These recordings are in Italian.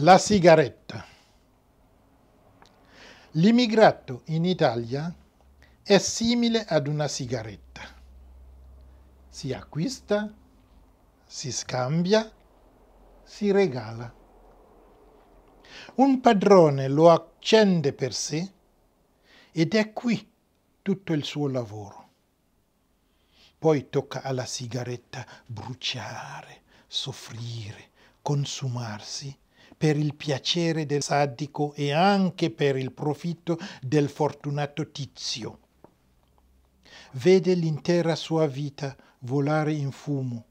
La sigaretta. L'immigrato in Italia è simile ad una sigaretta. Si acquista, si scambia, si regala. Un padrone lo accende per sé ed è qui tutto il suo lavoro. Poi tocca alla sigaretta bruciare, soffrire, consumarsi per il piacere del sadico e anche per il profitto del fortunato tizio. Vede l'intera sua vita volare in fumo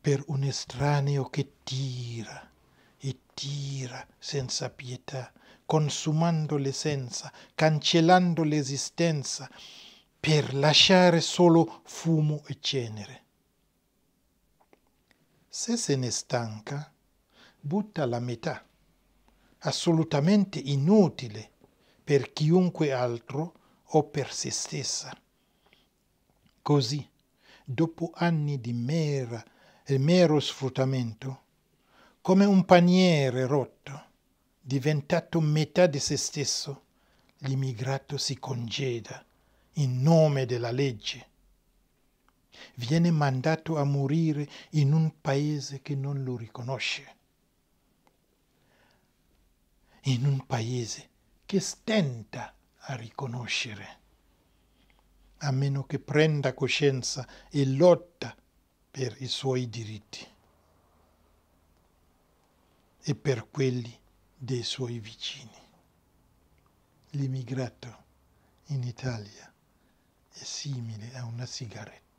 per un estraneo che tira e tira senza pietà, consumando l'essenza, cancellando l'esistenza, per lasciare solo fumo e cenere. Se se ne stanca, butta la metà, assolutamente inutile per chiunque altro o per se stessa. Così, dopo anni di mera, eh, mero sfruttamento, come un paniere rotto, diventato metà di se stesso, l'immigrato si congeda in nome della legge. Viene mandato a morire in un paese che non lo riconosce in un paese che stenta a riconoscere, a meno che prenda coscienza e lotta per i suoi diritti e per quelli dei suoi vicini. L'immigrato in Italia è simile a una sigaretta.